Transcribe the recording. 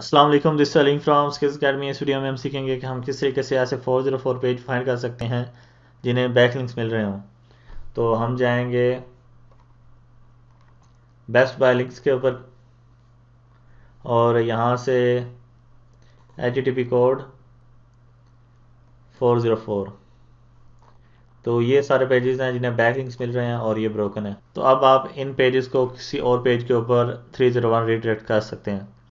Aslam this selling from skills academy इस video में हम सीखेंगे कि हम किस तरीके से ऐसे 404 पेज फाइंड कर सकते हैं जिन्हें बैक लिंक्स मिल रहे हों तो हम जाएंगे बेस्ट बाय लिंक्स के ऊपर और यहाँ से एच टी पी कोड 404 तो ये सारे पेजेस हैं जिन्हें बैक लिंक्स मिल रहे हैं और ये ब्रोकन है तो अब आप इन पेजेस को किसी और पेज के ऊपर 301 रीडायरेक्ट कर सकते हैं